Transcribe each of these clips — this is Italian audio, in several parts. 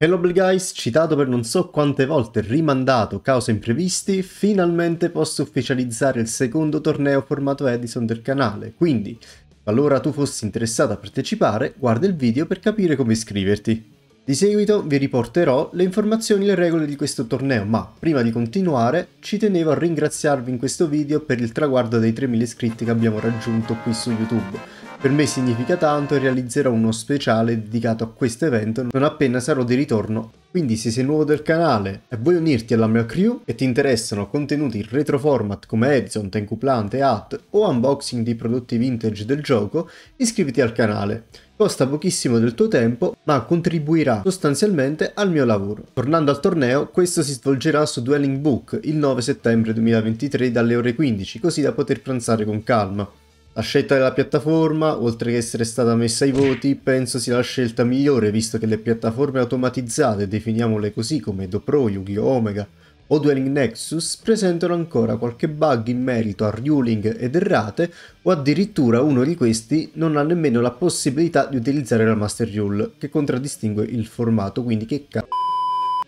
Hello Guys, citato per non so quante volte, rimandato causa imprevisti, finalmente posso ufficializzare il secondo torneo formato Edison del canale, quindi qualora tu fossi interessato a partecipare, guarda il video per capire come iscriverti. Di seguito vi riporterò le informazioni e le regole di questo torneo, ma prima di continuare ci tenevo a ringraziarvi in questo video per il traguardo dei 3000 iscritti che abbiamo raggiunto qui su YouTube per me significa tanto e realizzerò uno speciale dedicato a questo evento non appena sarò di ritorno. Quindi se sei nuovo del canale e vuoi unirti alla mia crew e ti interessano contenuti in retro format come Edison, Tencuplante, Hat o unboxing di prodotti vintage del gioco, iscriviti al canale. Costa pochissimo del tuo tempo ma contribuirà sostanzialmente al mio lavoro. Tornando al torneo, questo si svolgerà su Dwelling Book il 9 settembre 2023 dalle ore 15 così da poter pranzare con calma. La scelta della piattaforma, oltre che essere stata messa ai voti, penso sia la scelta migliore visto che le piattaforme automatizzate, definiamole così come DoPro, Yu-Gi-Oh! Omega o Dueling Nexus, presentano ancora qualche bug in merito a ruling ed errate o addirittura uno di questi non ha nemmeno la possibilità di utilizzare la Master Rule che contraddistingue il formato, quindi che cazzo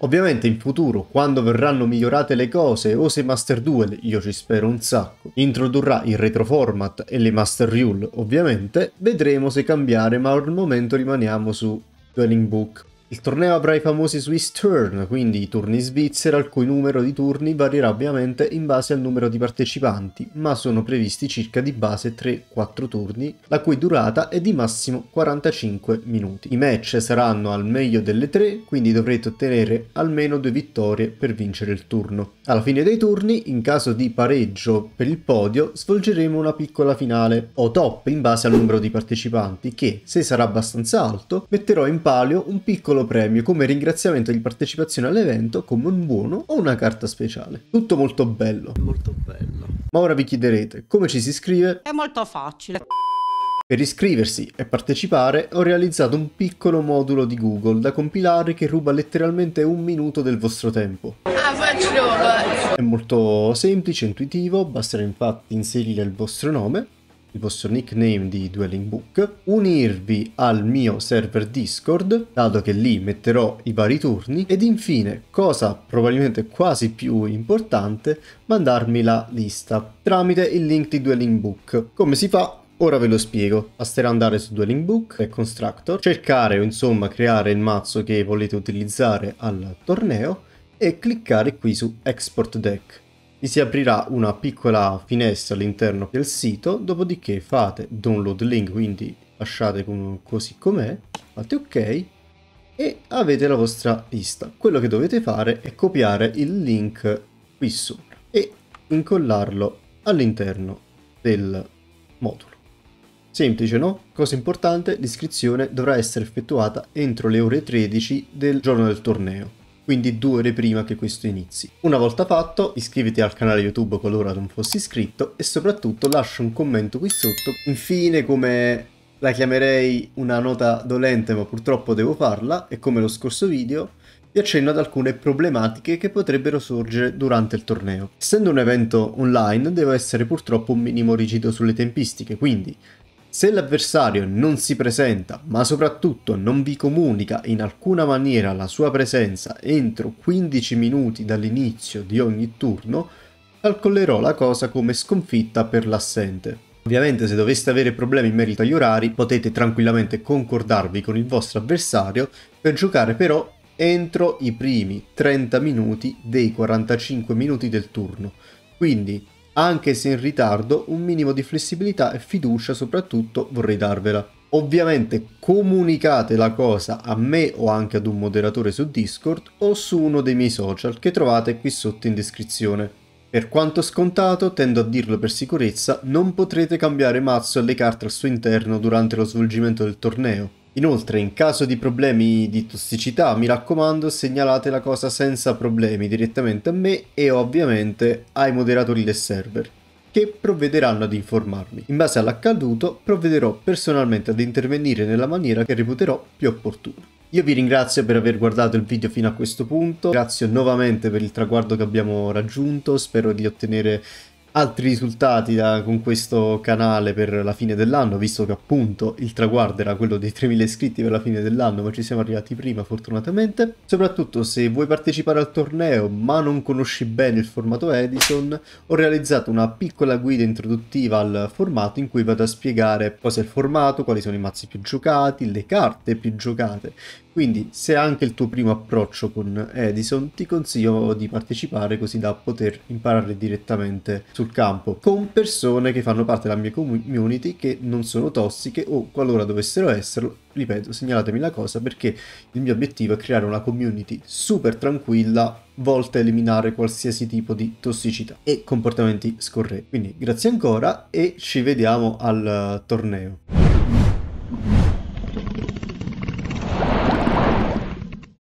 Ovviamente in futuro, quando verranno migliorate le cose, o se Master Duel, io ci spero un sacco, introdurrà il retroformat e le Master Rule, ovviamente, vedremo se cambiare, ma al momento rimaniamo su Dueling Book. Il torneo avrà i famosi Swiss Turn, quindi i turni svizzera, il cui numero di turni varierà ovviamente in base al numero di partecipanti, ma sono previsti circa di base 3-4 turni, la cui durata è di massimo 45 minuti. I match saranno al meglio delle 3, quindi dovrete ottenere almeno due vittorie per vincere il turno. Alla fine dei turni, in caso di pareggio per il podio, svolgeremo una piccola finale o top in base al numero di partecipanti che, se sarà abbastanza alto, metterò in palio un piccolo piccolo premio come ringraziamento di partecipazione all'evento come un buono o una carta speciale. Tutto molto bello. Molto bello. Ma ora vi chiederete, come ci si iscrive? È molto facile. Per iscriversi e partecipare ho realizzato un piccolo modulo di Google da compilare che ruba letteralmente un minuto del vostro tempo. Ah, È molto semplice, e intuitivo, basterà infatti inserire il vostro nome il vostro nickname di Dwelling Book, unirvi al mio server Discord, dato che lì metterò i vari turni, ed infine, cosa probabilmente quasi più importante, mandarmi la lista tramite il link di Dwelling Book. Come si fa? Ora ve lo spiego, basterà andare su Dwelling Book e Constructor, cercare o insomma creare il mazzo che volete utilizzare al torneo e cliccare qui su Export Deck. Vi si aprirà una piccola finestra all'interno del sito, dopodiché fate download link, quindi lasciate così com'è, fate ok e avete la vostra lista. Quello che dovete fare è copiare il link qui sopra e incollarlo all'interno del modulo. Semplice, no? Cosa importante, l'iscrizione dovrà essere effettuata entro le ore 13 del giorno del torneo quindi due ore prima che questo inizi. Una volta fatto, iscriviti al canale YouTube qualora non fossi iscritto e soprattutto lascia un commento qui sotto. Infine, come la chiamerei una nota dolente ma purtroppo devo farla, e come lo scorso video, vi accenno ad alcune problematiche che potrebbero sorgere durante il torneo. Essendo un evento online, devo essere purtroppo un minimo rigido sulle tempistiche, quindi se l'avversario non si presenta, ma soprattutto non vi comunica in alcuna maniera la sua presenza entro 15 minuti dall'inizio di ogni turno, calcolerò la cosa come sconfitta per l'assente. Ovviamente se doveste avere problemi in merito agli orari potete tranquillamente concordarvi con il vostro avversario per giocare però entro i primi 30 minuti dei 45 minuti del turno. Quindi anche se in ritardo, un minimo di flessibilità e fiducia soprattutto vorrei darvela. Ovviamente comunicate la cosa a me o anche ad un moderatore su Discord o su uno dei miei social che trovate qui sotto in descrizione. Per quanto scontato, tendo a dirlo per sicurezza, non potrete cambiare mazzo e le carte al suo interno durante lo svolgimento del torneo. Inoltre, in caso di problemi di tossicità, mi raccomando, segnalate la cosa senza problemi direttamente a me e ovviamente ai moderatori del server, che provvederanno ad informarmi. In base all'accaduto, provvederò personalmente ad intervenire nella maniera che reputerò più opportuna. Io vi ringrazio per aver guardato il video fino a questo punto, grazie nuovamente per il traguardo che abbiamo raggiunto, spero di ottenere altri risultati da, con questo canale per la fine dell'anno, visto che appunto il traguardo era quello dei 3000 iscritti per la fine dell'anno, ma ci siamo arrivati prima fortunatamente. Soprattutto se vuoi partecipare al torneo ma non conosci bene il formato Edison, ho realizzato una piccola guida introduttiva al formato in cui vado a spiegare cos'è il formato, quali sono i mazzi più giocati, le carte più giocate. Quindi se è anche il tuo primo approccio con Edison ti consiglio di partecipare così da poter imparare direttamente su sul campo con persone che fanno parte della mia community che non sono tossiche o qualora dovessero esserlo, ripeto, segnalatemi la cosa perché il mio obiettivo è creare una community super tranquilla volta a eliminare qualsiasi tipo di tossicità e comportamenti scorretti. Quindi grazie ancora e ci vediamo al torneo.